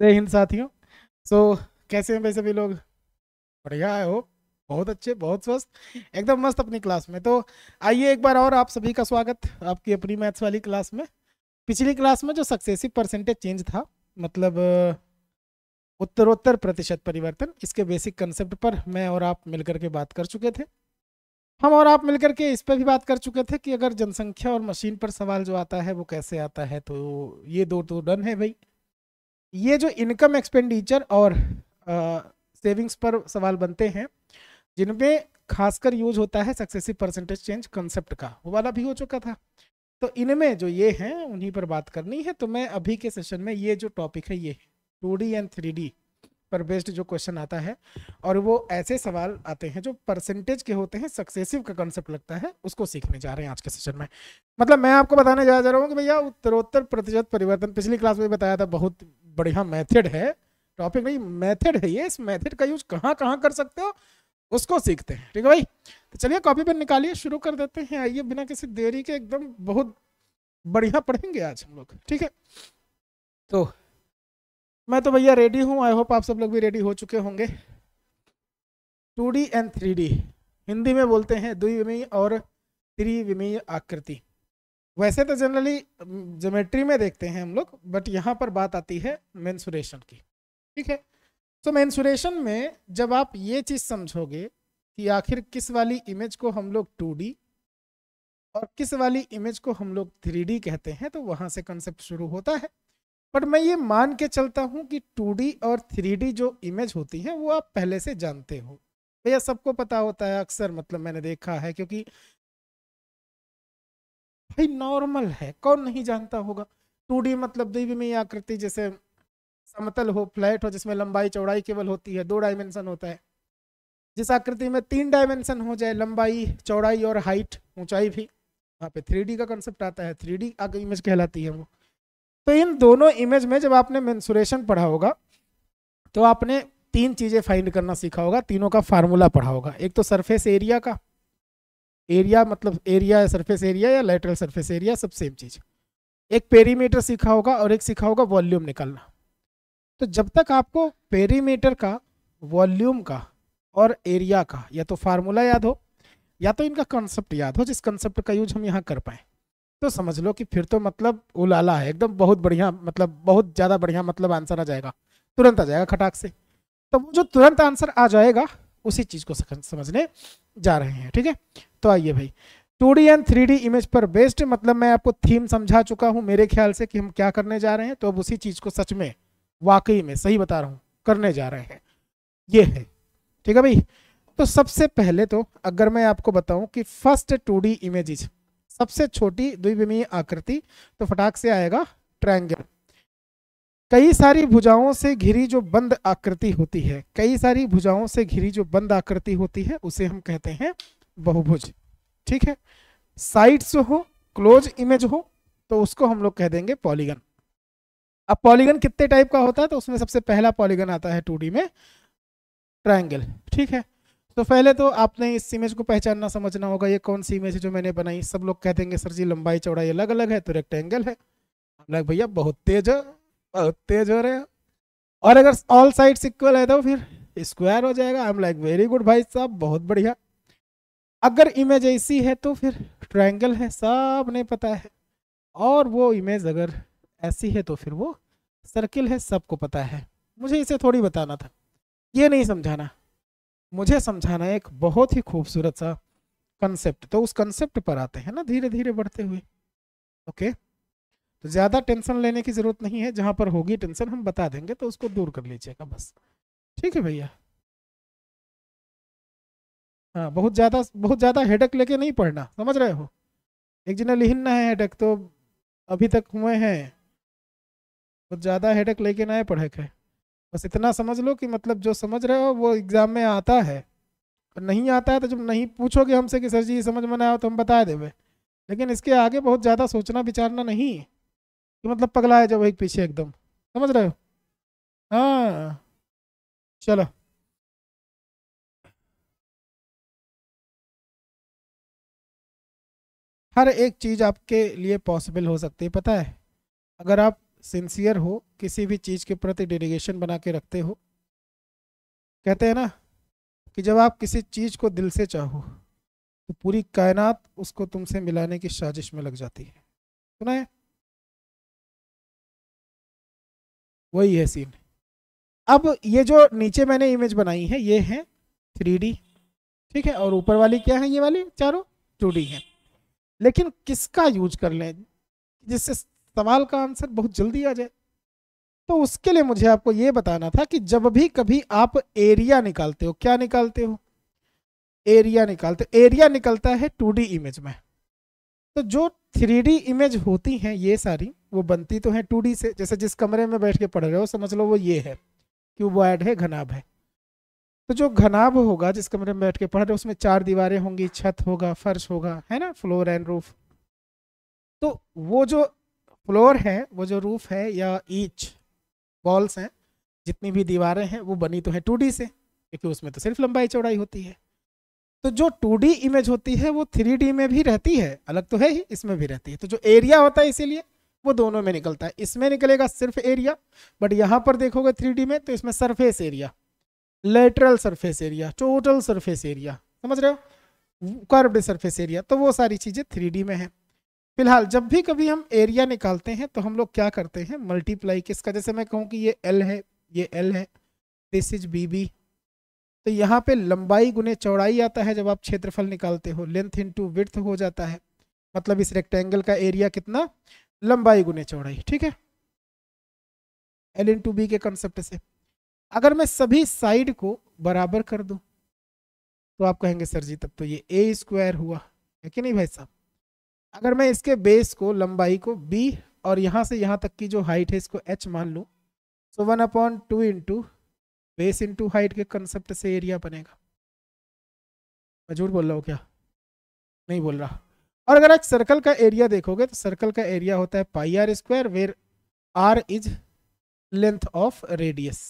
जय हिंद साथियों सो so, कैसे हैं भाई सभी लोग बढ़िया है हो बहुत अच्छे बहुत स्वस्थ एकदम मस्त अपनी क्लास में तो आइए एक बार और आप सभी का स्वागत आपकी अपनी मैथ्स वाली क्लास में पिछली क्लास में जो सक्सेसिव परसेंटेज चेंज था मतलब उत्तरोत्तर प्रतिशत परिवर्तन इसके बेसिक कंसेप्ट पर मैं और आप मिलकर के बात कर चुके थे हम और आप मिलकर के इस पर भी बात कर चुके थे कि अगर जनसंख्या और मशीन पर सवाल जो आता है वो कैसे आता है तो ये दो तो डन है भाई ये जो इनकम एक्सपेंडिचर और सेविंग्स पर सवाल बनते हैं जिनमें खासकर यूज होता है सक्सेसिव परसेंटेज चेंज कंसेप्ट का वो वाला भी हो चुका था तो इनमें जो ये हैं उन्हीं पर बात करनी है तो मैं अभी के सेशन में ये जो टॉपिक है ये two D and three D पर बेस्ड जो क्वेश्चन आता है और वो ऐसे सवाल आते हैं जो परसेंटेज के होते हैं सक्सेसिव का कॉन्सेप्ट लगता है उसको सीखने जा रहे हैं आज के सेशन में मतलब मैं आपको बताने जा रहा हूँ कि भैया उत्तरोत्तर प्रतिशत परिवर्तन पिछली क्लास में बताया था बहुत बढ़िया मेथड है टॉपिक नहीं मेथड है ये इस मेथड का यूज कहाँ कहाँ कर सकते हो उसको सीखते हैं ठीक है भाई तो चलिए कॉपी पर निकालिए शुरू कर देते हैं आइए बिना किसी देरी के एकदम बहुत बढ़िया पढ़ेंगे आज हम लोग ठीक है तो मैं तो भैया रेडी हूँ आई होप आप सब लोग भी रेडी हो चुके होंगे टू एंड थ्री हिंदी में बोलते हैं द्विविमी और त्रिविमीय आकृति वैसे तो जनरली जोमेट्री में देखते हैं हम लोग बट यहाँ पर बात आती है मैंसुरेशन की ठीक है तो मैंसुरेशन में जब आप ये चीज़ समझोगे कि आखिर किस वाली इमेज को हम लोग टू और किस वाली इमेज को हम लोग थ्री कहते हैं तो वहाँ से कंसेप्ट शुरू होता है बट मैं ये मान के चलता हूँ कि टू और थ्री जो इमेज होती है वो आप पहले से जानते हो भैया सबको पता होता है अक्सर मतलब मैंने देखा है क्योंकि भाई नॉर्मल है कौन नहीं जानता होगा टू मतलब द्वीप में आकृति जैसे समतल हो फ्लैट हो जिसमें लंबाई चौड़ाई केवल होती है दो डायमेंशन होता है जिस आकृति में तीन डायमेंशन हो जाए लंबाई चौड़ाई और हाइट ऊंचाई भी वहाँ पे थ्री का कंसेप्ट आता है थ्री डी इमेज कहलाती है वो तो इन दोनों इमेज में जब आपने मेन्सुरेशन पढ़ा होगा तो आपने तीन चीज़ें फाइंड करना सीखा होगा तीनों का फार्मूला पढ़ा होगा एक तो सरफेस एरिया का एरिया मतलब एरिया सरफेस एरिया या लेटरल सरफेस एरिया सब सेम चीज़ एक पेरीमीटर सीखा होगा और एक सीखा होगा वॉल्यूम निकालना तो जब तक आपको पेरीमीटर का वॉल्यूम का और एरिया का या तो फार्मूला याद हो या तो इनका कॉन्सेप्ट याद हो जिस कॉन्सेप्ट का यूज हम यहाँ कर पाए तो समझ लो कि फिर तो मतलब उलाला है एकदम बहुत बढ़िया मतलब बहुत ज़्यादा बढ़िया मतलब आंसर आ जाएगा तुरंत आ जाएगा खटाक से तो जो तुरंत आंसर आ जाएगा उसी चीज़ को समझने जा रहे हैं ठीक है तो आइए भाई two D and three D image पर बेस्ड मतलब मैं आपको थीम समझा चुका हूं मेरे ख्याल से कि हम क्या करने जा रहे हैं तो अब उसी चीज़ को सच में वाकई में सही बता रहा हूं करने जा रहे हैं ये है ठीक है भाई तो सबसे पहले तो अगर मैं आपको बताऊं कि फर्स्ट टू डी इमेज सबसे छोटी द्विविमीय आकृति तो फटाक से आएगा ट्रैंगल कई सारी भुजाओं से घिरी जो बंद आकृति होती है कई सारी भुजाओं से घिरी जो बंद आकृति होती है उसे हम कहते हैं बहुभुज ठीक है साइड्स हो क्लोज इमेज हो तो उसको हम लोग कह देंगे पॉलीगन अब पॉलीगन कितने टाइप का होता है तो उसमें सबसे पहला पॉलीगन आता है टू में ट्राइंगल ठीक है तो पहले तो आपने इस इमेज को पहचानना समझना होगा ये कौन सी इमेज है जो मैंने बनाई सब लोग कह देंगे सर जी लंबाई चौड़ाई अलग अलग है तो रेक्टेंगल है भैया बहुत तेज बहुत तेज हो रहे हो और अगर ऑल साइड इक्वल है तो फिर स्क्वायर हो जाएगा I am like very good भाई साहब बहुत बढ़िया अगर इमेज ऐसी है तो फिर ट्रायंगल है सब ने पता है और वो इमेज अगर ऐसी है तो फिर वो सर्किल है सबको पता है मुझे इसे थोड़ी बताना था ये नहीं समझाना मुझे समझाना एक बहुत ही खूबसूरत सा कंसेप्ट तो उस कंसेप्ट पर आते हैं ना धीरे धीरे बढ़ते हुए ओके okay? तो ज़्यादा टेंशन लेने की ज़रूरत नहीं है जहाँ पर होगी टेंशन हम बता देंगे तो उसको दूर कर लीजिएगा बस ठीक है भैया हाँ बहुत ज़्यादा बहुत ज़्यादा हेडक लेके नहीं पढ़ना समझ रहे हो एक जिन्हें लिहिना है हेडक तो अभी तक हुए हैं बहुत ज़्यादा हेडक लेके ना है पढ़े है बस इतना समझ लो कि मतलब जो समझ रहे हो वो एग्ज़ाम में आता है और नहीं आता है तो जब नहीं पूछोगे हमसे कि सर जी समझ में ना आओ तो हम बता देवे लेकिन इसके आगे बहुत ज़्यादा सोचना विचारना नहीं कि मतलब पगला है जब एक पीछे एकदम समझ रहे हो हाँ चलो हर एक चीज़ आपके लिए पॉसिबल हो सकती है पता है अगर आप सिंसियर हो किसी भी चीज़ के प्रति डेडिकेशन बना के रखते हो कहते हैं ना कि जब आप किसी चीज़ को दिल से चाहो तो पूरी कायनात उसको तुमसे मिलाने की साजिश में लग जाती है सुना है वही है सीन अब ये जो नीचे मैंने इमेज बनाई है ये है थ्री ठीक है और ऊपर वाली क्या है ये वाली चारों टू है लेकिन किसका यूज कर लें जिससे सवाल का आंसर बहुत जल्दी आ जाए तो उसके लिए मुझे आपको ये बताना था कि जब भी कभी आप एरिया निकालते हो क्या निकालते हो एरिया निकालते हो एरिया निकलता है टू इमेज में तो जो थ्री इमेज होती हैं ये सारी वो बनती तो हैं टू से जैसे जिस कमरे में बैठ के पढ़ रहे हो समझ लो वो ये है क्यूबॉयड है घनाभ है तो जो घनाभ होगा जिस कमरे में बैठ के पढ़ रहे हो उसमें चार दीवारें होंगी छत होगा फर्श होगा है ना फ्लोर एंड रूफ तो वो जो फ्लोर है वो जो रूफ है या ईच वॉल्स हैं जितनी भी दीवारें हैं वो बनी तो हैं टू से क्योंकि उसमें तो सिर्फ लंबाई चौड़ाई होती है तो जो 2D इमेज होती है वो 3D में भी रहती है अलग तो है ही इसमें भी रहती है तो जो एरिया होता है इसीलिए वो दोनों में निकलता है इसमें निकलेगा सिर्फ एरिया बट यहाँ पर देखोगे 3D में तो इसमें surface area lateral surface area total surface area समझ रहे हो कर्व्ड सरफेस एरिया तो वो सारी चीज़ें थ्री में है फिलहाल जब भी कभी हम एरिया निकालते हैं तो हम लोग क्या करते हैं मल्टीप्लाई किसका जैसे मैं कहूँ कि ये एल है ये एल है दिस इज बी बी तो यहाँ पे लंबाई गुने चौड़ाई आता है जब आप क्षेत्रफल निकालते हो लेंथ इंटू विथ हो जाता है मतलब इस रेक्टेंगल का एरिया कितना लंबाई गुने चौड़ाई ठीक है एल इन टू बी के कंसेप्ट से अगर मैं सभी साइड को बराबर कर दूं तो आप कहेंगे सर जी तब तो ये ए स्क्वायर हुआ है कि नहीं भाई साहब अगर मैं इसके बेस को लंबाई को बी और यहाँ से यहाँ तक की जो हाइट है इसको एच मान लूँ so one upon two into base into height के कंसेप्ट से एरिया बनेगा मैं झूठ बोल रहा हूँ क्या नहीं बोल रहा और अगर आप सर्कल का एरिया देखोगे तो सर्कल का एरिया होता है pi R square where R is length of radius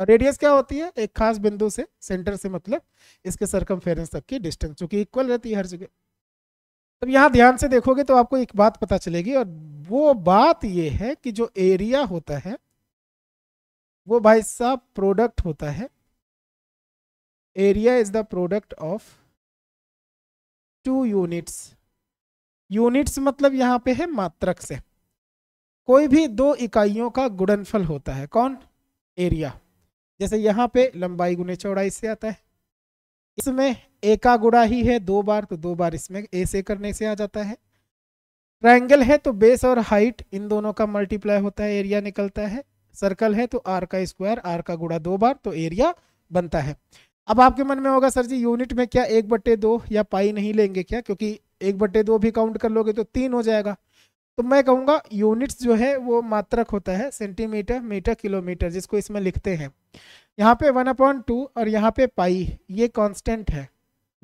और रेडियस क्या होती है एक खास बिंदु से सेंटर से मतलब इसके सर्कम तक की डिस्टेंस चूंकि इक्वल रहती है हर जगह तब यहाँ ध्यान से देखोगे तो आपको एक बात पता चलेगी और वो बात ये है कि जो एरिया होता है वो भाई साहब प्रोडक्ट होता है area is the product of two units units मतलब यहाँ पे है मात्रक से कोई भी दो इकाइयों का गुणनफल होता है कौन एरिया जैसे यहाँ पे लंबाई गुने चौड़ाई से आता है इसमें एका गुड़ा ही है दो बार तो दो बार इसमें ए से करने से आ जाता है ट्राइंगल है तो बेस और हाइट इन दोनों का मल्टीप्लाई होता है एरिया निकलता है सर्कल है तो आर का स्क्वायर आर का गुड़ा दो बार तो एरिया बनता है अब आपके मन में होगा सर जी यूनिट में क्या एक बट्टे दो या पाई नहीं लेंगे क्या क्योंकि एक बट्टे दो भी काउंट कर लोगे तो तीन हो जाएगा तो मैं कहूँगा यूनिट्स जो है वो मात्रक होता है सेंटीमीटर मीटर किलोमीटर जिसको इसमें लिखते हैं यहाँ पे वन अपॉइंट टू और यहाँ पे पाई ये कांस्टेंट है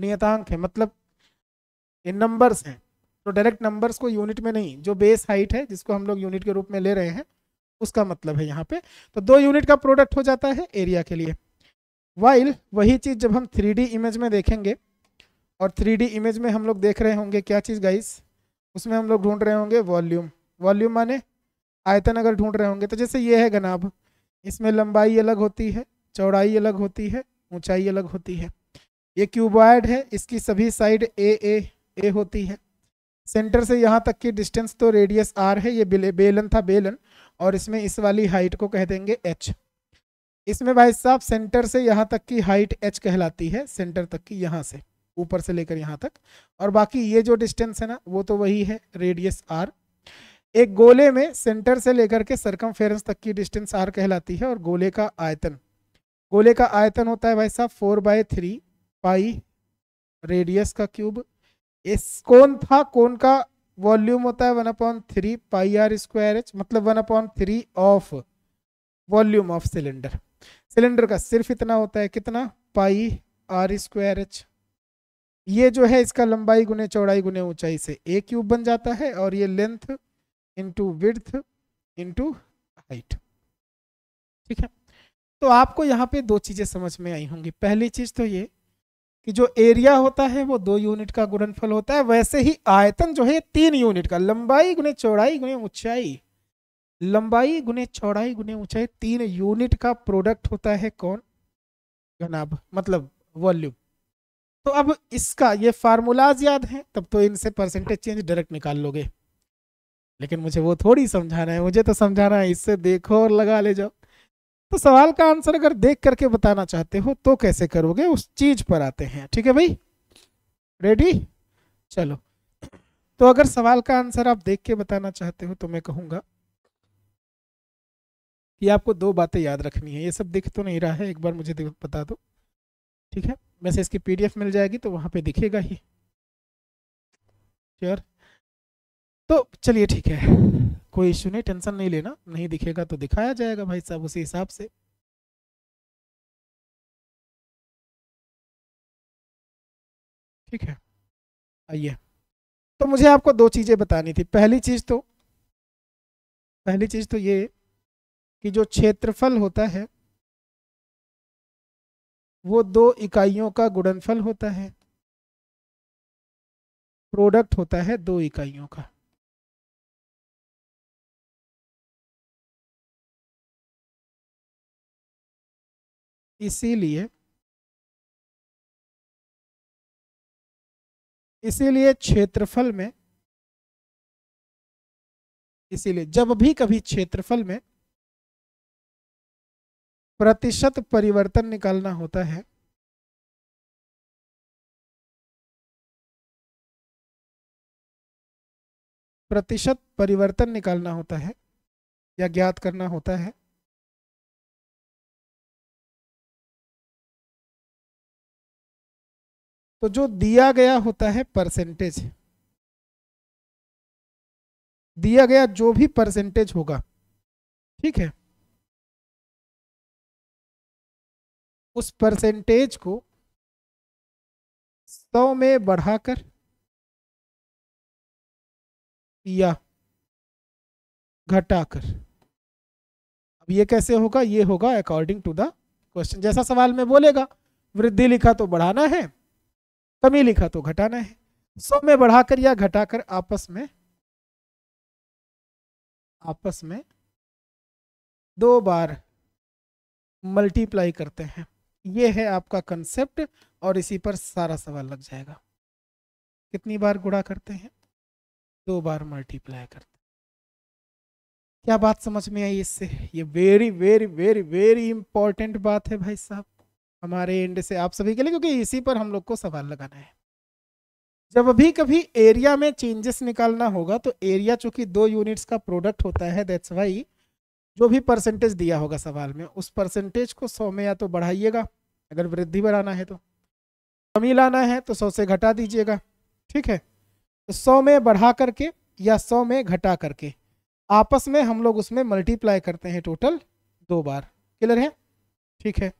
नियतांक है मतलब इन नंबर्स हैं तो डायरेक्ट नंबर्स को यूनिट में नहीं जो बेस हाइट है जिसको हम लोग यूनिट के रूप में ले रहे हैं उसका मतलब है यहाँ पे तो दो यूनिट का प्रोडक्ट हो जाता है एरिया के लिए वाइल वही चीज़ जब हम थ्री इमेज में देखेंगे और थ्री इमेज में हम लोग देख रहे होंगे क्या चीज़ गाइस उसमें हम लोग ढूंढ रहे होंगे वॉल्यूम वॉल्यूम माने आयतन अगर ढूंढ रहे होंगे तो जैसे ये है गनाब इसमें लंबाई अलग होती है चौड़ाई अलग होती है ऊंचाई अलग होती है ये क्यूबॉयड है इसकी सभी साइड ए ए ए होती है सेंटर से यहाँ तक की डिस्टेंस तो रेडियस आर है ये बेलन था बेलन और इसमें इस वाली हाइट को कह देंगे एच इसमें भाई साहब सेंटर से यहाँ तक की हाइट एच कहलाती है सेंटर तक की यहाँ से ऊपर से लेकर यहाँ तक और बाकी ये जो डिस्टेंस है ना वो तो वही है रेडियस आर एक गोले में सेंटर से लेकर के सरकम तक की डिस्टेंस आर कहलाती है और गोले का आयतन गोले का आयतन होता है भाई साहब four by three pi radius का क्यूब इस कौन था कौन का वॉल्यूम होता है one upon three pi R square H मतलब one upon three of volume of cylinder cylinder का सिर्फ इतना होता है कितना पाई आर स्क्वायर एच ये जो है इसका लंबाई गुने चौड़ाई गुने ऊंचाई से ए क्यूब बन जाता है और ये length into width into height ठीक है तो आपको यहाँ पे दो चीज़ें समझ में आई होंगी पहली चीज़ तो ये कि जो एरिया होता है वो दो यूनिट का गुणनफल होता है वैसे ही आयतन जो है तीन यूनिट का लंबाई गुने चौड़ाई गुने ऊंचाई लंबाई गुने चौड़ाई गुने ऊंचाई तीन यूनिट का प्रोडक्ट होता है कौन घनाभ मतलब वॉल्यूम तो अब इसका ये फार्मूलाज याद है तब तो इनसे परसेंटेज चेंज डायरेक्ट निकाल लोगे लेकिन मुझे वो थोड़ी समझाना है मुझे तो समझाना है इससे देखो और लगा ले जाओ तो सवाल का आंसर अगर देख करके बताना चाहते हो तो कैसे करोगे उस चीज पर आते हैं ठीक है भाई रेडी चलो तो अगर सवाल का आंसर आप देख के बताना चाहते हो तो मैं कहूंगा कि आपको दो बातें याद रखनी है ये सब दिख तो नहीं रहा है एक बार मुझे बता दो ठीक है वैसे इसकी पीडीएफ मिल जाएगी तो वहां पे दिखेगा ही तो चलिए ठीक है कोई इश्यू नहीं टेंशन नहीं लेना नहीं दिखेगा तो दिखाया जाएगा भाई साहब उसी हिसाब से ठीक है आइए तो मुझे आपको दो चीज़ें बतानी थी पहली चीज़ तो पहली चीज़ तो ये कि जो क्षेत्रफल होता है वो दो इकाइयों का गुणनफल होता है प्रोडक्ट होता है दो इकाइयों का इसीलिए इसीलिए क्षेत्रफल में इसीलिए जब भी कभी क्षेत्रफल में प्रतिशत परिवर्तन निकालना होता है प्रतिशत परिवर्तन निकालना होता है या ज्ञात करना होता है तो जो दिया गया होता है परसेंटेज दिया गया जो भी परसेंटेज होगा ठीक है उस परसेंटेज को सौ में बढ़ाकर या घटाकर अब ये कैसे होगा ये होगा अकॉर्डिंग टू द क्वेश्चन जैसा सवाल में बोलेगा वृद्धि लिखा तो बढ़ाना है कमी लिखा तो घटाना है सौ में बढ़ाकर या घटाकर आपस में आपस में दो बार मल्टीप्लाई करते हैं ये है आपका कंसेप्ट और इसी पर सारा सवाल लग जाएगा कितनी बार गुणा करते हैं दो बार मल्टीप्लाई करते हैं क्या बात समझ में आई इससे ये very very very very important बात है भाई साहब हमारे एंड से आप सभी के लिए क्योंकि इसी पर हम लोग को सवाल लगाना है जब अभी कभी एरिया में चेंजेस निकालना होगा तो एरिया चूंकि दो यूनिट्स का प्रोडक्ट होता है दैट्स वाई जो भी परसेंटेज दिया होगा सवाल में उस परसेंटेज को सौ में या तो बढ़ाइएगा अगर वृद्धि बढ़ाना है तो कमी लाना है तो सौ से घटा दीजिएगा ठीक है तो सौ में बढ़ा करके या सौ में घटा करके आपस में हम लोग उसमें मल्टीप्लाई करते हैं टोटल दो बार क्लियर है ठीक है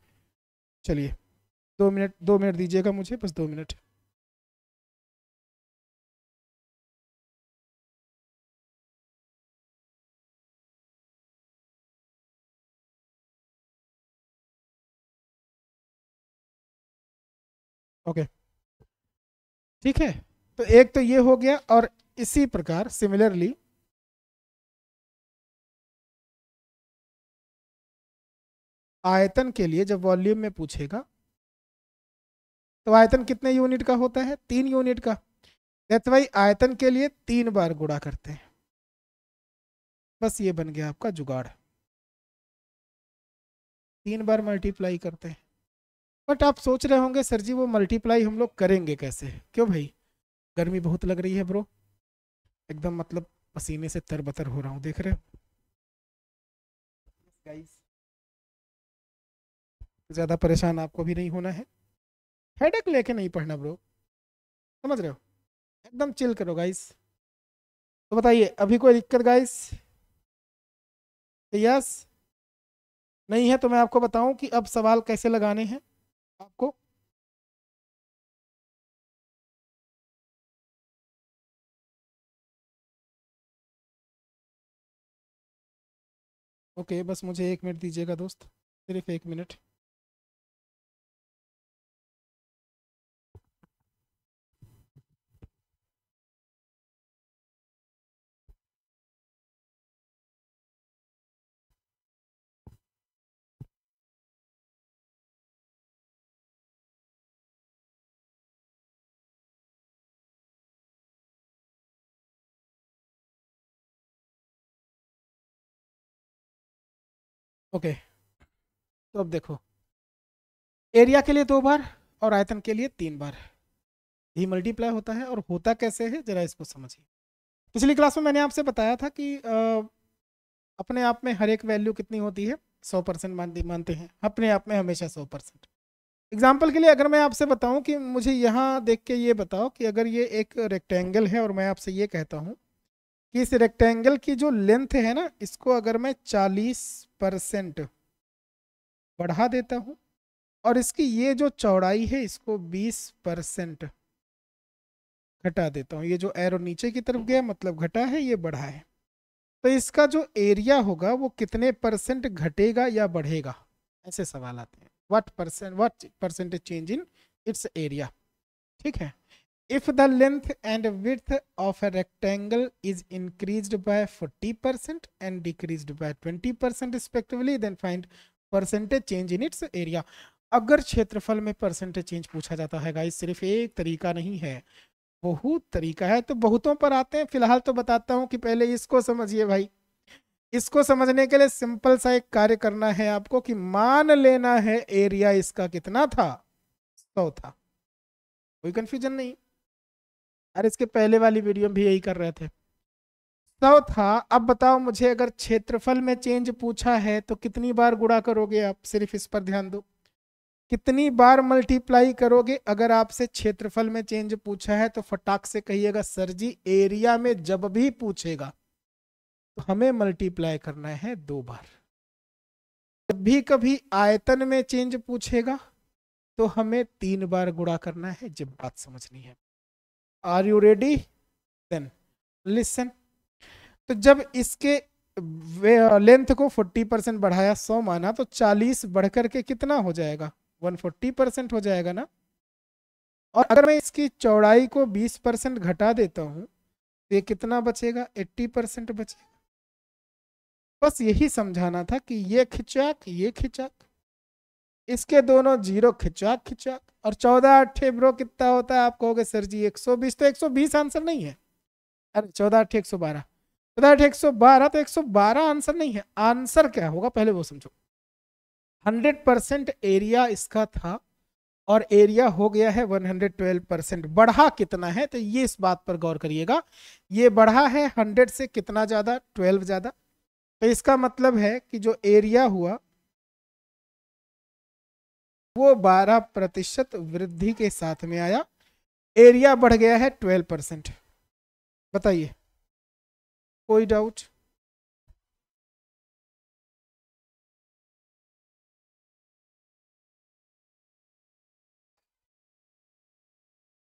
चलिए दो मिनट दो मिनट दीजिएगा मुझे बस दो मिनट ओके ठीक है तो एक तो ये हो गया और इसी प्रकार सिमिलरली आयतन के लिए जब वॉल्यूम में पूछेगा तो आयतन कितने यूनिट का होता है तीन यूनिट का दैट्स वाई आयतन के लिए तीन बार गुड़ा करते हैं बस ये बन गया आपका जुगाड़ तीन बार मल्टीप्लाई करते हैं बट आप सोच रहे होंगे सर जी वो मल्टीप्लाई हम लोग करेंगे कैसे क्यों भाई गर्मी बहुत लग रही है ब्रो एकदम मतलब पसीने से तरबतर हो रहा हूँ देख रहे हो गाइस ज़्यादा परेशान आपको भी नहीं होना है हेडक लेके नहीं पढ़ना ब्रो समझ रहे हो एकदम चिल करो गाइस तो बताइए अभी कोई दिक्कत गाइस यस नहीं है तो मैं आपको बताऊं कि अब सवाल कैसे लगाने हैं आपको ओके बस मुझे एक मिनट दीजिएगा दोस्त सिर्फ एक मिनट ओके तो अब देखो एरिया के लिए दो बार और आयतन के लिए तीन बार ही मल्टीप्लाई होता है और होता कैसे है जरा इसको समझिए पिछली क्लास में मैंने आपसे बताया था कि आ, अपने आप में हर एक वैल्यू कितनी होती है सौ परसेंट मानते मानते हैं अपने आप में हमेशा सौ परसेंट एग्जाम्पल के लिए अगर मैं आपसे बताऊं कि मुझे यहाँ देख के ये बताओ कि अगर ये एक रेक्टेंगल है और मैं आपसे ये कहता हूँ कि इस रेक्टेंगल की जो लेंथ है ना इसको अगर मैं 40 परसेंट बढ़ा देता हूँ और इसकी ये जो चौड़ाई है इसको 20 परसेंट घटा देता हूँ ये जो एरो नीचे की तरफ गया मतलब घटा है ये बढ़ा है तो इसका जो एरिया होगा वो कितने परसेंट घटेगा या बढ़ेगा ऐसे सवाल आते हैं what percent what percentage change in its area ठीक है if the length and width of a rectangle is increased by 40% and decreased by 20% respectively then find percentage change in its area अगर क्षेत्रफल में परसेंटेज चेंज पूछा जाता है guys सिर्फ एक तरीका नहीं है बहुत तरीका है तो बहुतों पर आते हैं फिलहाल तो बताता हूँ कि पहले इसको समझिए भाई इसको समझने के लिए सिंपल सा एक कार्य करना है आपको कि मान लेना है एरिया इसका कितना था सौ था कोई कंफ्यूजन नहीं अरे इसके पहले वाली वीडियो में भी यही कर रहे थे सौ था अब बताओ मुझे अगर क्षेत्रफल में चेंज पूछा है तो कितनी बार गुड़ा करोगे आप सिर्फ इस पर ध्यान दो कितनी बार मल्टीप्लाई करोगे अगर आपसे क्षेत्रफल में चेंज पूछा है तो फटाक से कहिएगा सर जी एरिया में जब भी पूछेगा तो हमें मल्टीप्लाई करना है दो बार जब भी कभी आयतन में चेंज पूछेगा तो हमें तीन बार गुड़ा करना है जब बात समझनी है are you ready then listen तो जब इसके लेंथ को 40 परसेंट बढ़ाया 100 माना तो 40 बढ़कर के कितना हो जाएगा 140 परसेंट हो जाएगा ना और अगर मैं इसकी चौड़ाई को 20 परसेंट घटा देता हूँ तो ये कितना बचेगा 80 परसेंट बचेगा बस यही समझाना था कि ये खिंचाक ये खिंचाक इसके दोनों जीरो खिंचाक खिंचाक और चौदह अट्ठे ब्रो कितना होता है आप कहोगे सर जी एक सौ बीस तो एक सौ बीस आंसर नहीं है अरे चौदह अट्ठे एक सौ बारह चौदह अट्ठे एक सौ बारह तो एक सौ बारह आंसर नहीं है आंसर क्या होगा पहले वो समझो हंड्रेड परसेंट एरिया इसका था और एरिया हो गया है वन हंड्रेड ट्वेल्व परसेंट बढ़ा कितना है तो ये इस बात पर गौर करिएगा ये बढ़ा है हंड्रेड से कितना ज़्यादा ट्वेल्व ज़्यादा तो इसका मतलब है कि जो एरिया हुआ वो 12 प्रतिशत वृद्धि के साथ में आया एरिया बढ़ गया है 12 परसेंट बताइए कोई डाउट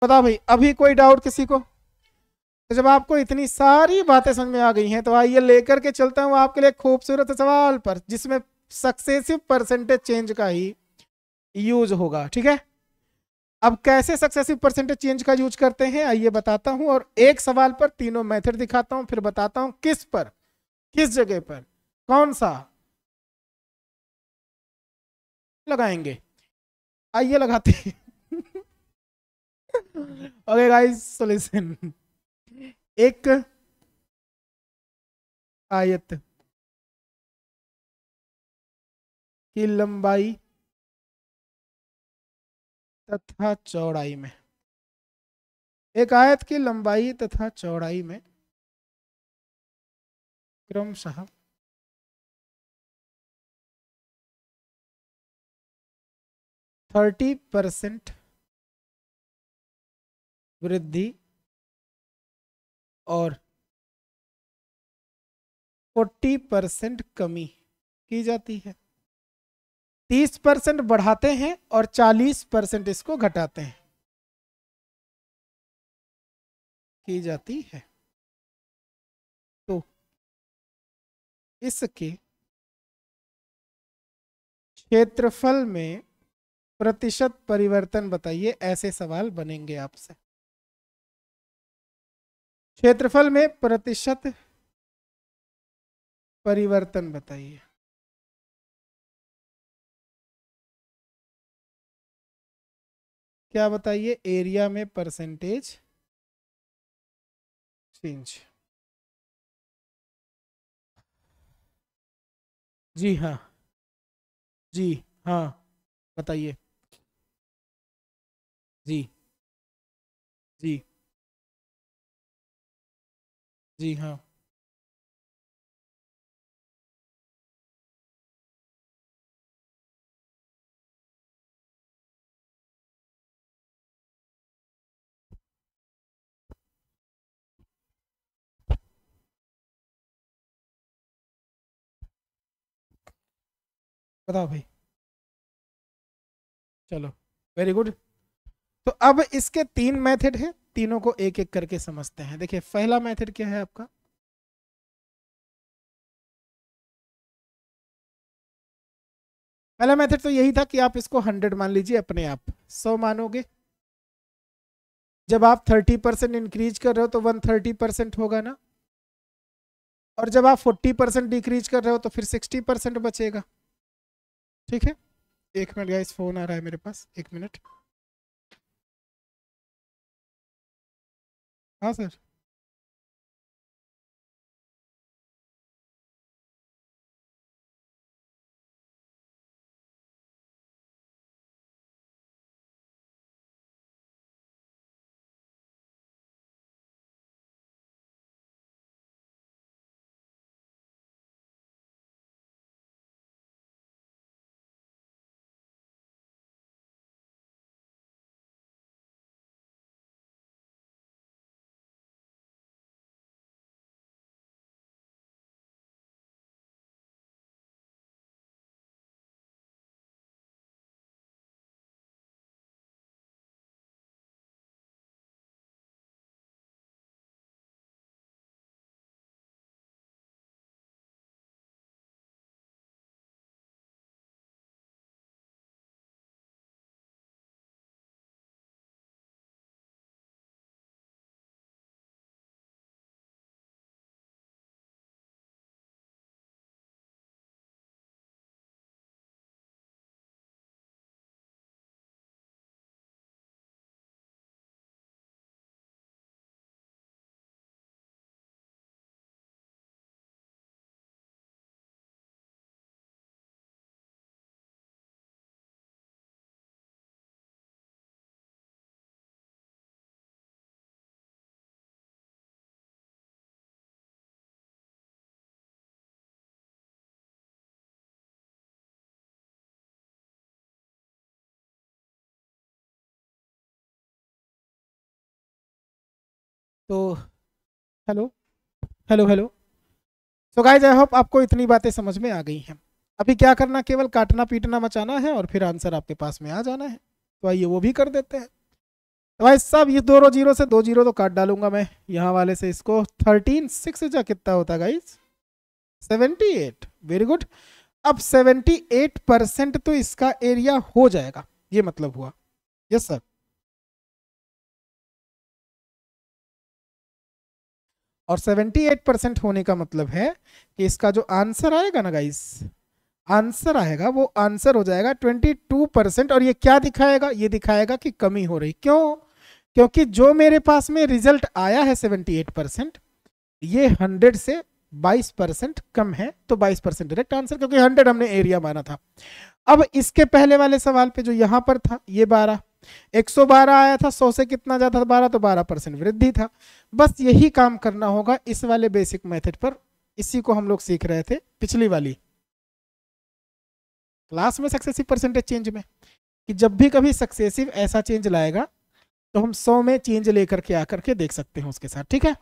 बता भाई अभी कोई डाउट किसी को तो जब आपको इतनी सारी बातें समझ में आ गई हैं तो आइए लेकर के चलता हूं आपके लिए खूबसूरत सवाल पर जिसमें सक्सेसिव परसेंटेज चेंज का ही यूज होगा ठीक है अब कैसे सक्सेसिव परसेंटेज चेंज का यूज करते हैं आइए बताता हूं और एक सवाल पर तीनों मेथड दिखाता हूं फिर बताता हूं किस पर किस जगह पर कौन सा लगाएंगे आइए लगाते हैं ओके गाइस सॉल्यूशन एक आयत की लंबाई तथा चौड़ाई में एक आयत की लंबाई तथा चौड़ाई में क्रमशः थर्टी परसेंट वृद्धि और फोर्टी परसेंट कमी की जाती है तीस परसेंट बढ़ाते हैं और चालीस परसेंट इसको घटाते हैं की जाती है तो इसके क्षेत्रफल में प्रतिशत परिवर्तन बताइए ऐसे सवाल बनेंगे आपसे क्षेत्रफल में प्रतिशत परिवर्तन बताइए क्या बताइए एरिया में परसेंटेज चेंज जी हाँ जी हाँ बताइए जी जी जी हाँ बताओ भाई चलो वेरी गुड तो अब इसके तीन मेथड है तीनों को एक एक करके समझते हैं देखिए पहला मेथड क्या है आपका पहला मेथड तो यही था कि आप इसको हंड्रेड मान लीजिए अपने आप सौ मानोगे जब आप थर्टी परसेंट इंक्रीज कर रहे हो तो वन थर्टी परसेंट होगा ना और जब आप फोर्टी परसेंट डिक्रीज कर रहे हो तो फिर सिक्सटी परसेंट बचेगा ठीक है एक मिनट गाइस फोन आ रहा है मेरे पास एक मिनट हाँ सर तो hello hello hello so guys I hope आपको इतनी बातें समझ में आ गई हैं अभी क्या करना केवल काटना पीटना मचाना है और फिर आंसर आपके पास में आ जाना है तो आइए वो भी कर देते हैं तो भाई सब ये दो जीरो से दो जीरो तो काट डालूंगा मैं यहाँ वाले से इसको थर्टीन सिक्स जा कितना होता guys seventy eight very good अब सेवेंटी एट परसेंट तो इसका एरिया हो जाएगा ये मतलब हुआ यस सर और 78 परसेंट होने का मतलब है कि इसका जो आंसर आएगा ना गाइस आंसर आएगा वो आंसर हो जाएगा 22 परसेंट और ये क्या दिखाएगा ये दिखाएगा कि कमी हो रही क्यों क्योंकि जो मेरे पास में रिजल्ट आया है 78 परसेंट ये 100 से 22 परसेंट कम है तो 22 परसेंट डायरेक्ट आंसर क्योंकि 100 हमने एरिया माना था अब इसके पहले वाले सवाल पे जो यहाँ पर था ये बारह 112 आया था 100 से कितना ज्यादा था 12 तो 12 परसेंट वृद्धि था बस यही काम करना होगा इस वाले बेसिक मेथड पर इसी को हम लोग सीख रहे थे पिछली वाली क्लास में सक्सेसिव परसेंटेज चेंज में कि जब भी कभी सक्सेसिव ऐसा चेंज लाएगा तो हम 100 में चेंज लेकर के आकर के देख सकते हैं उसके साथ ठीक है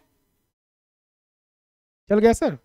चल गया सर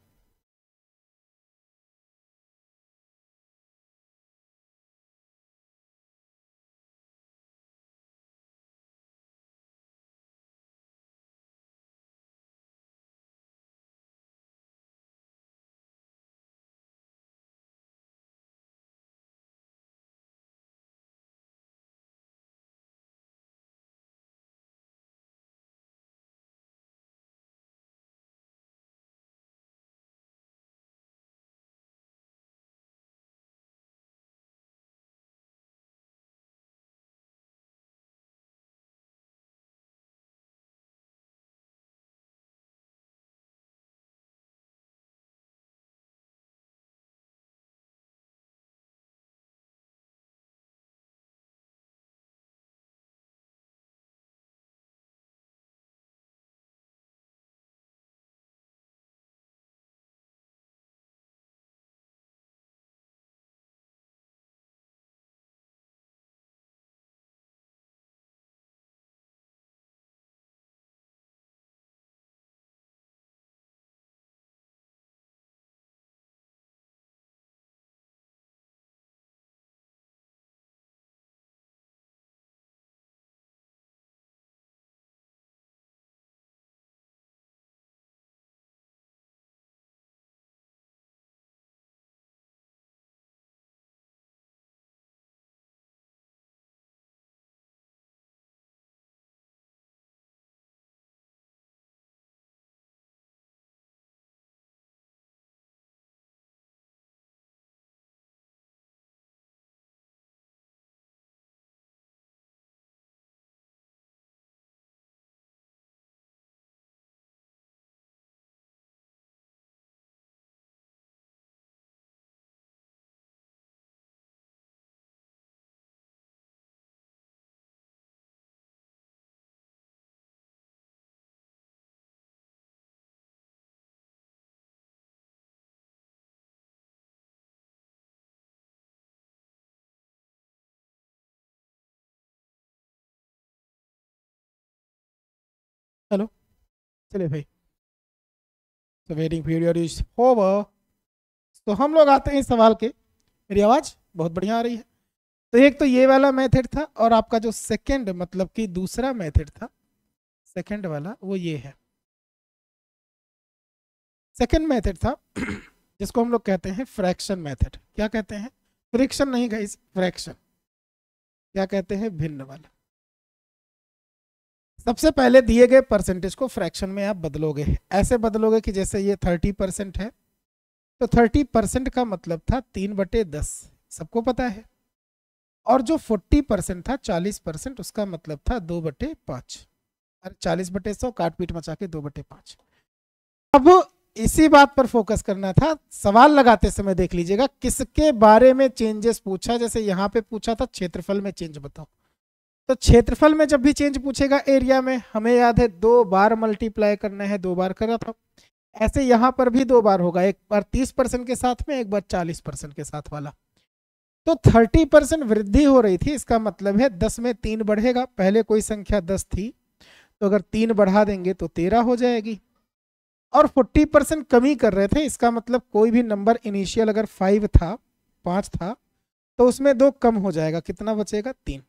चलिए भाई तो वेटिंग पीरियड इज ओवर तो हम लोग आते हैं इस सवाल के मेरी आवाज़ बहुत बढ़िया आ रही है तो एक तो ये वाला मेथड था और आपका जो सेकंड मतलब कि दूसरा मेथड था सेकंड वाला वो ये है सेकंड मेथड था जिसको हम लोग कहते हैं फ्रैक्शन मेथड क्या कहते हैं फ्रिक्शन नहीं गई फ्रैक्शन क्या कहते हैं भिन्न वाला सबसे पहले दिए गए परसेंटेज को फ्रैक्शन में आप बदलोगे ऐसे बदलोगे कि जैसे ये थर्टी परसेंट है तो थर्टी परसेंट का मतलब था तीन बटे दस सबको पता है और जो फोर्टी परसेंट था चालीस परसेंट उसका मतलब था दो बटे पाँच अरे चालीस बटे सौ काट पीट मचा के दो बटे पाँच अब इसी बात पर फोकस करना था सवाल लगाते समय देख लीजिएगा किसके बारे में चेंजेस पूछा जैसे यहाँ पे पूछा था क्षेत्रफल में चेंज बताओ तो क्षेत्रफल में जब भी चेंज पूछेगा एरिया में हमें याद है दो बार मल्टीप्लाई करना है दो बार करा था ऐसे यहाँ पर भी दो बार होगा एक बार तीस परसेंट के साथ में एक बार चालीस परसेंट के साथ वाला तो थर्टी परसेंट वृद्धि हो रही थी इसका मतलब है दस में तीन बढ़ेगा पहले कोई संख्या दस थी तो अगर तीन बढ़ा देंगे तो तेरह हो जाएगी और फोर्टी परसेंट कमी कर रहे थे इसका मतलब कोई भी नंबर इनिशियल अगर फाइव था पाँच था तो उसमें दो कम हो जाएगा कितना बचेगा तीन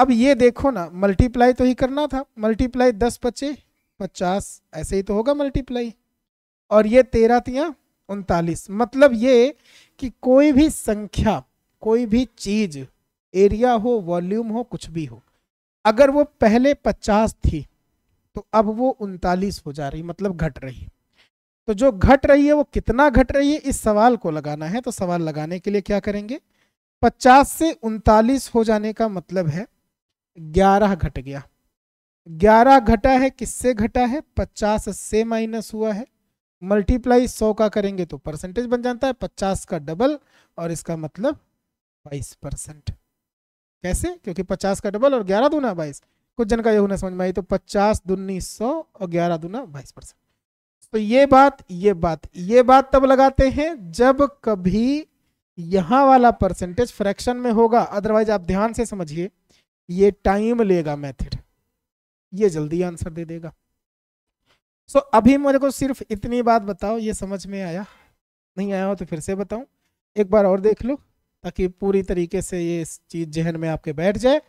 अब ये देखो ना मल्टीप्लाई तो ही करना था मल्टीप्लाई दस पच्चे पचास ऐसे ही तो होगा मल्टीप्लाई और ये तेरह तिया उनतालीस मतलब ये कि कोई भी संख्या कोई भी चीज एरिया हो वॉल्यूम हो कुछ भी हो अगर वो पहले पचास थी तो अब वो उनतालीस हो जा रही मतलब घट रही तो जो घट रही है वो कितना घट रही है इस सवाल को लगाना है तो सवाल लगाने के लिए क्या करेंगे पचास से उनतालीस हो जाने का मतलब है ग्यारह घट गया ग्यारह घटा है किससे घटा है पचास से माइनस हुआ है मल्टीप्लाई सौ का करेंगे तो परसेंटेज बन जाता है पचास का डबल और इसका मतलब बाईस परसेंट कैसे क्योंकि पचास का डबल और ग्यारह दूना बाईस कुछ जन का यह होना समझ में आई तो पचास दूनी सौ और ग्यारह दूना बाईस परसेंट तो ये बात ये बात ये बात तब लगाते हैं जब कभी यहां वाला परसेंटेज फ्रैक्शन में होगा अदरवाइज आप ध्यान से समझिए ये टाइम लेगा मेथड ये जल्दी आंसर दे देगा सो so, अभी मेरे को सिर्फ इतनी बात बताओ ये समझ में आया नहीं आया हो तो फिर से बताऊं एक बार और देख लो ताकि पूरी तरीके से ये चीज़ जहन में आपके बैठ जाए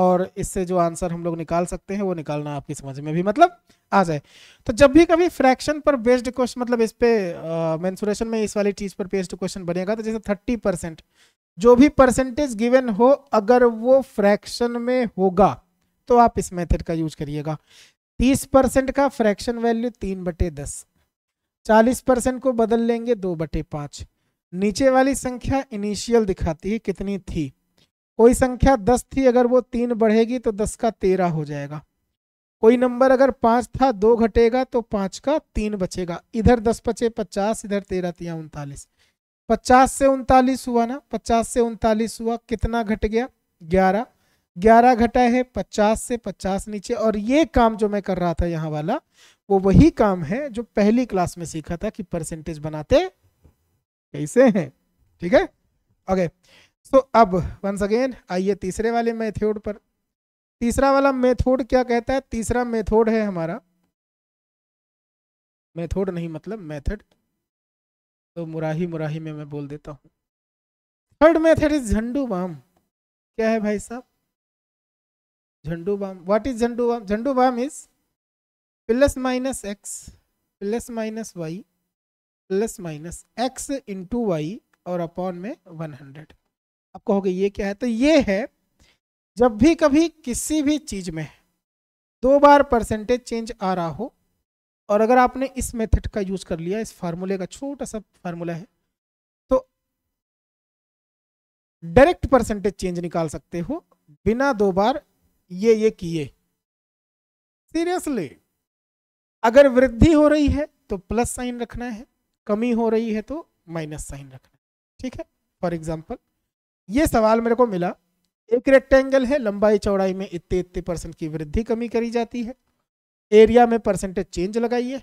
और इससे जो आंसर हम लोग निकाल सकते हैं वो निकालना आपकी समझ में भी मतलब आ जाए तो जब भी कभी फ्रैक्शन पर बेस्ड क्वेश्चन मतलब इस पे uh, में इस वाली चीज़ पर बेस्ड क्वेश्चन बनेगा तो जैसे थर्टी परसेंट जो भी परसेंटेज गिवन हो अगर वो फ्रैक्शन में होगा तो आप इस मेथड का यूज करिएगा 30 परसेंट का फ्रैक्शन वैल्यू तीन बटे दस चालीस परसेंट को बदल लेंगे दो बटे पाँच नीचे वाली संख्या इनिशियल दिखाती है कितनी थी कोई संख्या दस थी अगर वो तीन बढ़ेगी तो दस का तेरह हो जाएगा कोई नंबर अगर पाँच था दो घटेगा तो पाँच का तीन बचेगा इधर दस बचे पचास इधर तेरह तिया उनतालीस पचास से उनतालीस हुआ ना पचास से उनतालीस हुआ कितना घट गया ग्यारह ग्यारह घटा है पचास से पचास नीचे और ये काम जो मैं कर रहा था यहाँ वाला वो वही काम है जो पहली क्लास में सीखा था कि परसेंटेज बनाते कैसे हैं ठीक है ओके सो अब वंस अगेन आइए तीसरे वाले मेथोड पर तीसरा वाला मेथोड क्या कहता है तीसरा मेथोड है हमारा मेथोड नहीं मतलब मेथड तो मुराही मुराही में मैं बोल देता हूँ third method is Zandu balm क्या है भाई साहब Zandu balm what is Zandu balm Zandu balm is plus minus X plus minus Y plus minus X into Y और अपॉन में वन हंड्रेड आप कहोगे ये क्या है तो ये है जब भी कभी किसी भी चीज में दो बार परसेंटेज चेंज आ रहा हो और अगर आपने इस मेथड का यूज़ कर लिया इस फार्मूले का छोटा सा फार्मूला है तो डायरेक्ट परसेंटेज चेंज निकाल सकते हो बिना दो बार ये ये किए सीरियसली अगर वृद्धि हो रही है तो प्लस साइन रखना है कमी हो रही है तो माइनस साइन रखना है ठीक है फॉर एग्जाम्पल ये सवाल मेरे को मिला एक रेक्टेंगल है लंबाई चौड़ाई में इतने इतने परसेंट की वृद्धि कमी करी जाती है एरिया में परसेंटेज चेंज लगाइए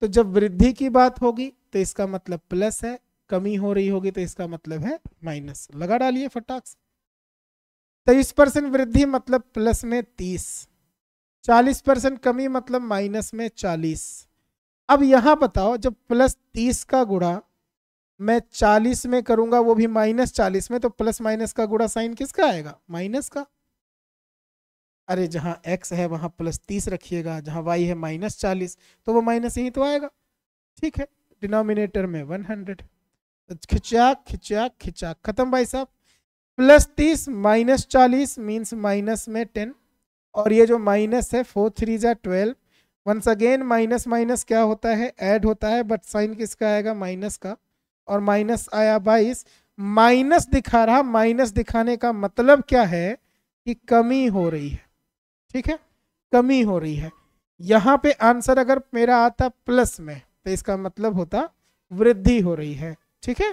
तो जब वृद्धि की बात होगी तो इसका मतलब प्लस है कमी हो रही होगी तो इसका मतलब है माइनस लगा डालिए फटाक से तेईस परसेंट वृद्धि मतलब प्लस में तीस चालीस परसेंट कमी मतलब माइनस में चालीस अब यहाँ बताओ जब प्लस तीस का गुड़ा मैं चालीस में करूँगा वो भी माइनस चालीस में तो प्लस माइनस का गुड़ा साइन किसका आएगा माइनस का अरे जहाँ एक्स है वहाँ प्लस तीस रखिएगा जहाँ वाई है माइनस चालीस तो वो माइनस यहीं तो आएगा ठीक है डिनोमिनेटर में वन हंड्रेड तो खिंचा खिंचा खिंचा खत्म भाई साहब प्लस तीस माइनस चालीस मीन्स माइनस में टेन और ये जो माइनस है फोर थ्री जै twelve once again minus minus क्या होता है ऐड होता है बट साइन किसका आएगा माइनस का और माइनस आया बाईस माइनस दिखा रहा माइनस दिखाने का मतलब क्या है कि कमी हो रही है ठीक है कमी हो रही है यहाँ पे आंसर अगर मेरा आता प्लस में तो इसका मतलब होता वृद्धि हो रही है ठीक है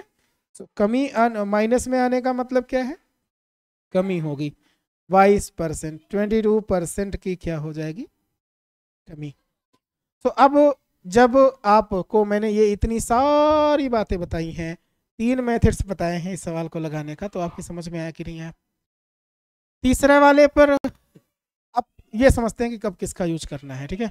तो कमी माइनस में आने का मतलब क्या है कमी होगी बाईस परसेंट ट्वेंटी टू परसेंट की क्या हो जाएगी कमी तो अब जब आपको मैंने ये इतनी सारी बातें बताई हैं तीन मेथड्स बताए हैं इस सवाल को लगाने का तो आपकी समझ में आया कि नहीं आया तीसरे वाले पर ये समझते हैं कि कब किसका यूज करना है ठीक है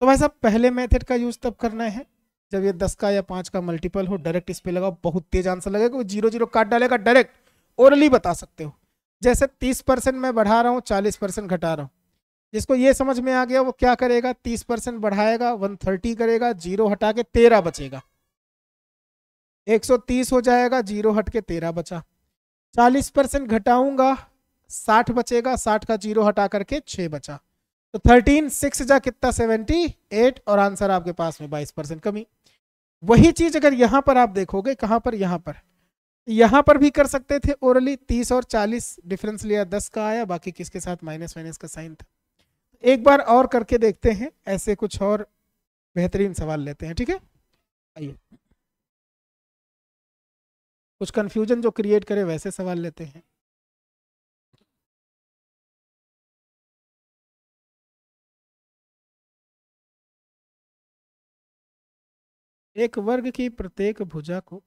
तो भाई साहब पहले मेथड का यूज तब करना है जब ये दस का या पाँच का मल्टीपल हो डायरेक्ट इस पर लगाओ बहुत तेज आंसर लगेगा वो जीरो जीरो काट डालेगा डायरेक्ट ओरली बता सकते हो जैसे तीस परसेंट मैं बढ़ा रहा हूँ चालीस परसेंट घटा रहा हूँ जिसको ये समझ में आ गया वो क्या करेगा तीस परसेंट बढ़ाएगा वन थर्टी करेगा जीरो हटा के तेरह बचेगा एक सौ तीस हो जाएगा जीरो हट के तेरह बचा चालीस परसेंट घटाऊंगा साठ बचेगा साठ का जीरो हटा करके छ बचा तो थर्टीन सिक्स जा कितना सेवेंटी एट और आंसर आपके पास में बाईस परसेंट कमी वही चीज अगर यहां पर आप देखोगे कहां पर यहां पर यहां पर भी कर सकते थे ओरली तीस और चालीस डिफरेंस लिया दस का आया बाकी किसके साथ माइनस माइनस का साइन था एक बार और करके देखते हैं ऐसे कुछ और बेहतरीन सवाल लेते हैं ठीक है आइए कुछ कंफ्यूजन जो क्रिएट करे वैसे सवाल लेते हैं एक वर्ग की प्रत्येक भुजा को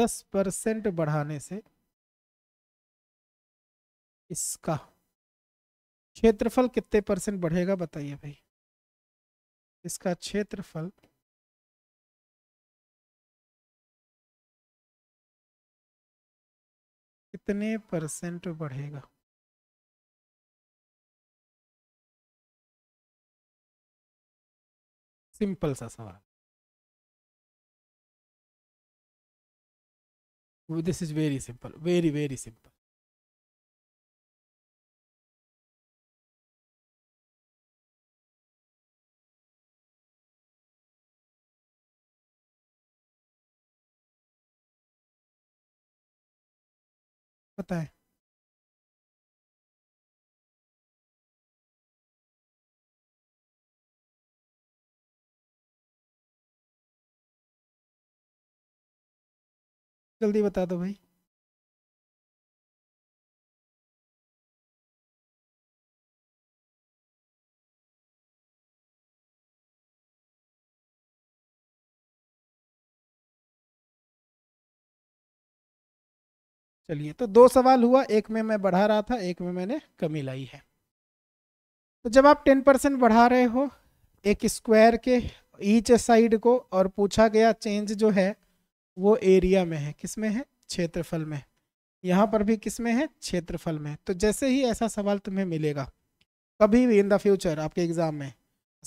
दस परसेंट बढ़ाने से इसका क्षेत्रफल कितने परसेंट बढ़ेगा बताइए भाई इसका क्षेत्रफल कितने परसेंट बढ़ेगा सिंपल सा सवाल this is very simple very very simple पता है जल्दी बता दो भाई चलिए तो दो सवाल हुआ एक में मैं बढ़ा रहा था एक में मैंने कमी लाई है तो जब आप टेन परसेंट बढ़ा रहे हो एक स्क्वायर के ईच साइड को और पूछा गया चेंज जो है वो एरिया में है किस में है क्षेत्रफल में यहाँ पर भी किस में है क्षेत्रफल में तो जैसे ही ऐसा सवाल तुम्हें मिलेगा कभी भी इन द फ्यूचर आपके एग्जाम में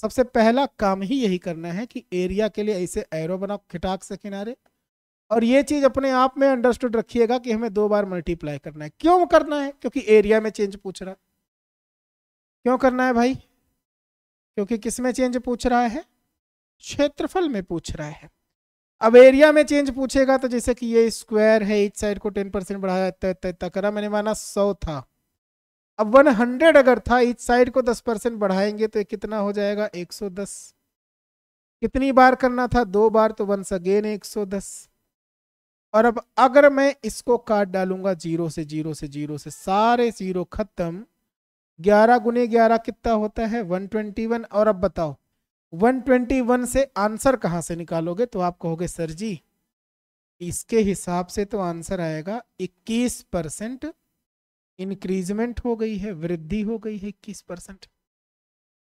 सबसे पहला काम ही यही करना है कि एरिया के लिए ऐसे एरो बनाओ खिटाक से किनारे और ये चीज़ अपने आप में अंडरस्टूड रखिएगा कि हमें दो बार मल्टीप्लाई करना है क्यों करना है क्योंकि एरिया में चेंज पूछ रहा है क्यों करना है भाई क्योंकि किस में चेंज पूछ रहा है क्षेत्रफल में पूछ रहा है अब एरिया में चेंज पूछेगा तो जैसे कि ये स्क्वायर है इस साइड को टेन परसेंट बढ़ाया इतना करा मैंने माना सौ था अब वन हंड्रेड अगर था इस साइड को दस परसेंट बढ़ाएंगे तो कितना हो जाएगा एक सौ दस कितनी बार करना था दो बार तो वंस अगेन एक सौ दस और अब अगर मैं इसको काट डालूंगा जीरो से जीरो से जीरो से सारे जीरो खत्म ग्यारह गुने ग्यारह कितना होता है वन ट्वेंटी वन और अब बताओ 121 से आंसर कहाँ से निकालोगे तो आप कहोगे सर जी इसके हिसाब से तो आंसर आएगा 21 परसेंट इंक्रीजमेंट हो गई है वृद्धि हो गई है 21 परसेंट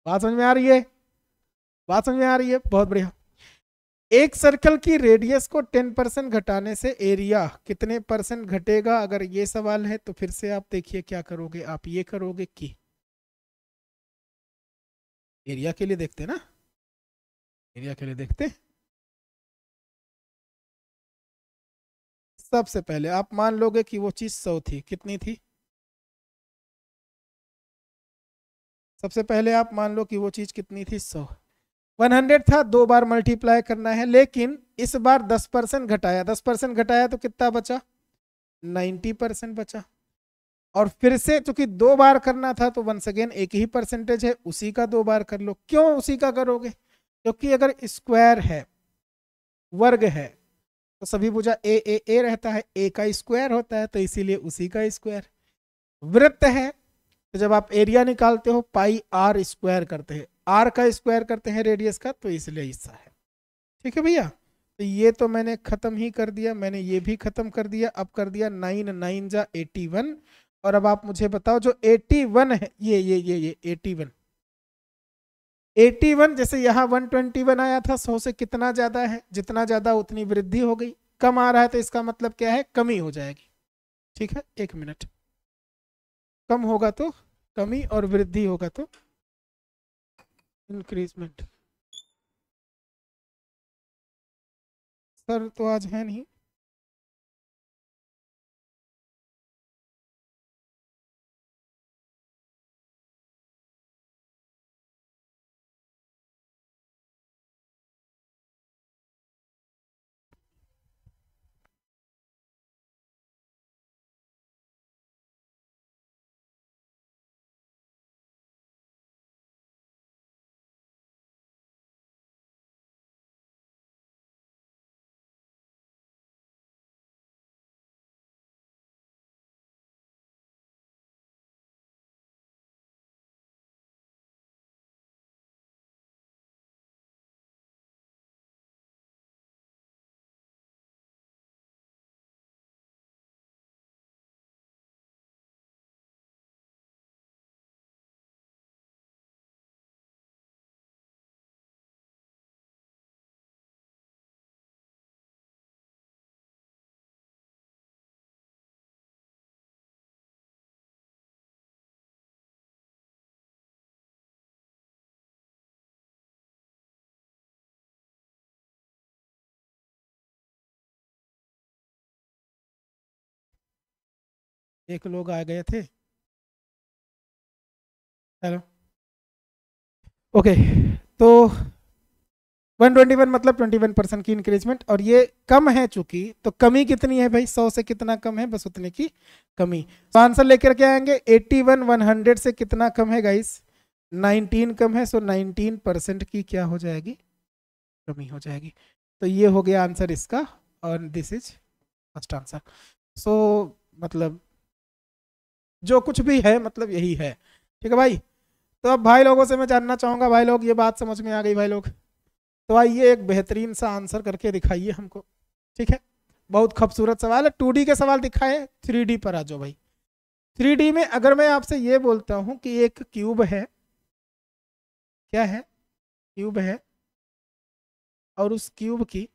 बात समझ में आ रही है बात समझ में आ रही है बहुत बढ़िया एक सर्कल की रेडियस को 10 परसेंट घटाने से एरिया कितने परसेंट घटेगा अगर ये सवाल है तो फिर से आप देखिए क्या करोगे आप ये करोगे कि एरिया के लिए देखते ना एरिया के लिए देखते सबसे पहले आप मान लोगे कि वो चीज सौ थी कितनी थी सबसे पहले आप मान लो कि वो चीज कितनी थी सौ 100 था दो बार मल्टीप्लाई करना है लेकिन इस बार 10 परसेंट घटाया 10 परसेंट घटाया तो कितना बचा 90 परसेंट बचा और फिर से चूंकि दो बार करना था तो वंस अगेन एक ही परसेंटेज है उसी का दो बार कर लो क्यों उसी का करोगे क्योंकि अगर स्क्वायर है वर्ग है तो सभी भुजा ए ए ए रहता है ए का स्क्वायर होता है तो इसीलिए उसी का स्क्वायर वृत्त है तो जब आप एरिया निकालते हो पाई आर स्क्वायर करते हैं आर का स्क्वायर करते हैं रेडियस का तो इसलिए हिस्सा है ठीक है भैया तो ये तो मैंने ख़त्म ही कर दिया मैंने ये भी ख़त्म कर दिया अब कर दिया नाइन नाइन जा एटी वन और अब आप मुझे बताओ जो एटी वन है ये ये ये ये एटी वन 81 जैसे यहाँ 121 आया था सौ से कितना ज्यादा है जितना ज्यादा उतनी वृद्धि हो गई कम आ रहा है तो इसका मतलब क्या है कमी हो जाएगी ठीक है एक मिनट कम होगा तो कमी और वृद्धि होगा तो इंक्रीजमेंट सर तो आज है नहीं एक लोग आ गए थे हेलो ओके तो 121 मतलब 21 परसेंट की इंक्रीजमेंट और ये कम है चूंकि तो कमी कितनी है भाई 100 से कितना कम है बस उतने की कमी तो आंसर लेकर के आएंगे 81 100 से कितना कम है गाइस 19 कम है सो 19 परसेंट की क्या हो जाएगी कमी हो जाएगी तो ये हो गया आंसर इसका और this is first answer so मतलब जो कुछ भी है मतलब यही है ठीक है भाई तो अब भाई लोगों से मैं जानना चाहूँगा भाई लोग ये बात समझ में आ गई भाई लोग तो आइए एक बेहतरीन सा आंसर करके दिखाइए हमको ठीक है बहुत खूबसूरत सवाल है टू के सवाल दिखाए थ्री पर आ जाओ भाई थ्री में अगर मैं आपसे ये बोलता हूँ कि एक क्यूब है क्या है क्यूब है और उस क्यूब की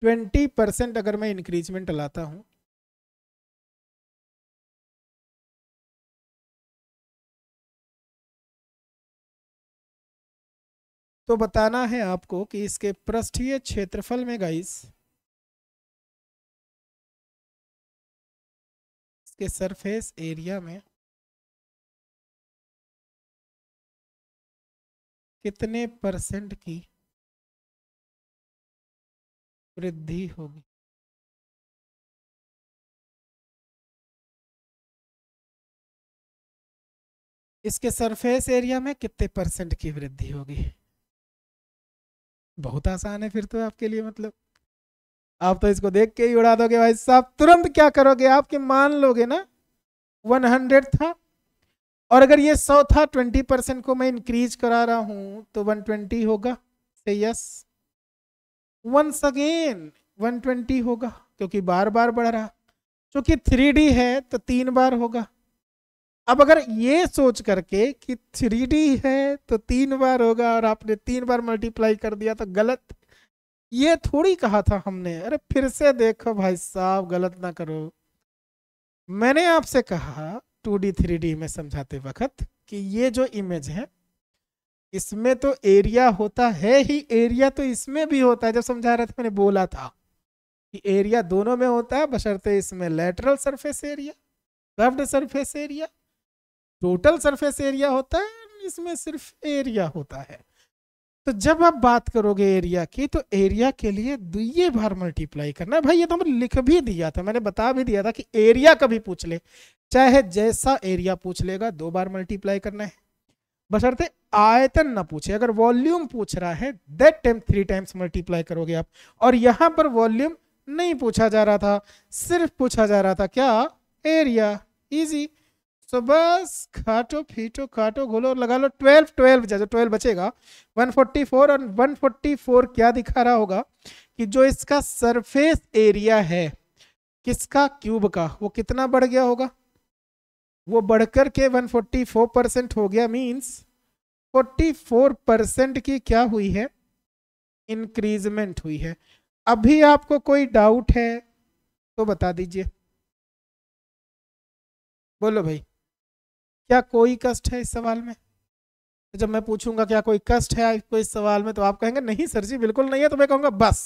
ट्वेंटी परसेंट अगर मैं इंक्रीजमेंट लाता हूं तो बताना है आपको कि इसके पृष्ठीय क्षेत्रफल में गाइस इसके सरफेस एरिया में कितने परसेंट की वृद्धि होगी इसके सरफेस एरिया में कितने परसेंट की वृद्धि होगी बहुत आसान है फिर तो आपके लिए मतलब आप तो इसको देख के ही उड़ा दोगे भाई साहब तुरंत क्या करोगे आपके मान लोगे ना 100 था और अगर ये 100 था 20 परसेंट को मैं इंक्रीज करा रहा हूं तो 120 होगा से यस वंस अगेन 120 होगा क्योंकि बार बार बढ़ रहा क्योंकि थ्री डी है तो तीन बार होगा अब अगर ये सोच करके कि थ्री डी है तो तीन बार होगा और आपने तीन बार मल्टीप्लाई कर दिया तो गलत ये थोड़ी कहा था हमने अरे फिर से देखो भाई साहब गलत ना करो मैंने आपसे कहा टू डी थ्री डी में समझाते वक्त कि ये जो इमेज है इसमें तो एरिया होता है ही एरिया तो इसमें भी होता है जब समझा रहे थे मैंने बोला था कि एरिया दोनों में होता है बशर्ते इसमें lateral surface area curved surface area total surface area होता है इसमें सिर्फ एरिया होता है तो जब आप बात करोगे एरिया की तो एरिया के लिए दुए बार मल्टीप्लाई करना भाई ये तो हमने लिख भी दिया था मैंने बता भी दिया था कि एरिया कभी पूछ ले चाहे जैसा एरिया पूछ लेगा दो बार मल्टीप्लाई करना है बशर्ते आयतन ना पूछे अगर वॉल्यूम पूछ रहा है that time three times multiply करोगे आप और यहां पर वॉल्यूम नहीं पूछा जा रहा था सिर्फ पूछा जा रहा था क्या एरिया इजी सो बस काटो फीटो खाटो घोलो लगा लो ट्वेल्व ट्वेल्व जैसे ट्वेल्व बचेगा वन फोर्टी फोर और वन फोर्टी फोर क्या दिखा रहा होगा कि जो इसका सरफेस एरिया है किसका क्यूब का वो कितना बढ़ गया होगा वो बढ़कर के 144 परसेंट हो गया मींस 44 परसेंट की क्या हुई है इंक्रीजमेंट हुई है अभी आपको कोई डाउट है तो बता दीजिए बोलो भाई क्या कोई कष्ट है इस सवाल में जब मैं पूछूंगा क्या कोई कष्ट है आपको इस सवाल में तो आप कहेंगे नहीं सर जी बिल्कुल नहीं है तो मैं कहूंगा बस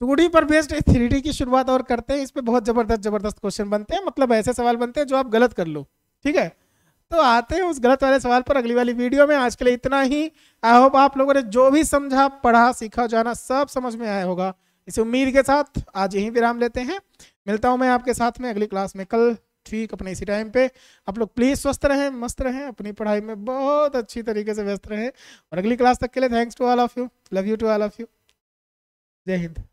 टू तो पर बेस्ड थ्री की शुरुआत और करते हैं इस पर बहुत ज़बरदस्त ज़बरदस्त क्वेश्चन बनते हैं मतलब ऐसे सवाल बनते हैं जो आप गलत कर लो ठीक है तो आते हैं उस गलत वाले सवाल पर अगली वाली वीडियो में आज के लिए इतना ही आई होप आप लोगों ने जो भी समझा पढ़ा सीखा जाना सब समझ में आया होगा इस उम्मीद के साथ आज यहीं विराम लेते हैं मिलता हूँ मैं आपके साथ में अगली क्लास में कल ठीक अपने इसी टाइम पे आप लोग प्लीज़ स्वस्थ रहें मस्त रहें अपनी पढ़ाई में बहुत अच्छी तरीके से व्यस्त रहें और अगली क्लास तक के लिए thanks to all of you love you to all of you जय हिंद